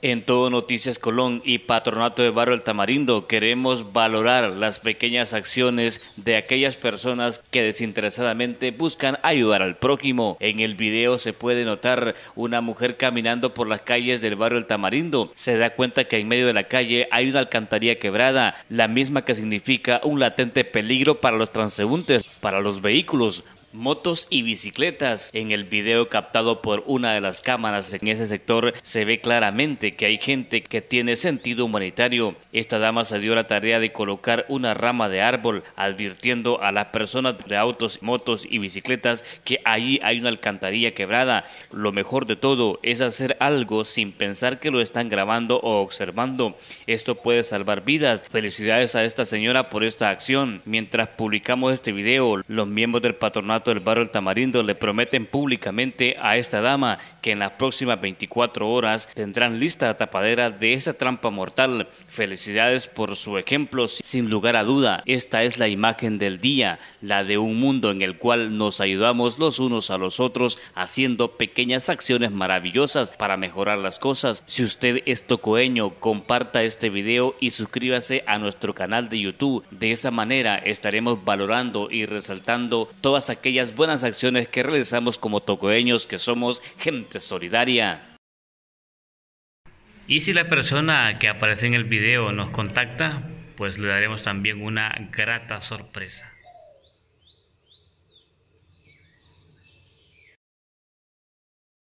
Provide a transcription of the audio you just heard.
En todo Noticias Colón y Patronato de Barrio El Tamarindo queremos valorar las pequeñas acciones de aquellas personas que desinteresadamente buscan ayudar al prójimo. En el video se puede notar una mujer caminando por las calles del barrio El Tamarindo. Se da cuenta que en medio de la calle hay una alcantarilla quebrada, la misma que significa un latente peligro para los transeúntes, para los vehículos, motos y bicicletas. En el video captado por una de las cámaras en ese sector se ve claramente que hay gente que tiene sentido humanitario. Esta dama se dio la tarea de colocar una rama de árbol advirtiendo a las personas de autos, motos y bicicletas que allí hay una alcantarilla quebrada. Lo mejor de todo es hacer algo sin pensar que lo están grabando o observando. Esto puede salvar vidas. Felicidades a esta señora por esta acción. Mientras publicamos este video, los miembros del patronato el del barrio El Tamarindo le prometen públicamente a esta dama que en las próximas 24 horas tendrán lista la tapadera de esta trampa mortal. Felicidades por su ejemplo, sin lugar a duda, esta es la imagen del día, la de un mundo en el cual nos ayudamos los unos a los otros haciendo pequeñas acciones maravillosas para mejorar las cosas. Si usted es tocoeño, comparta este video y suscríbase a nuestro canal de YouTube. De esa manera estaremos valorando y resaltando todas aquellas aquellas buenas acciones que realizamos como tocoeños que somos gente solidaria. Y si la persona que aparece en el video nos contacta, pues le daremos también una grata sorpresa.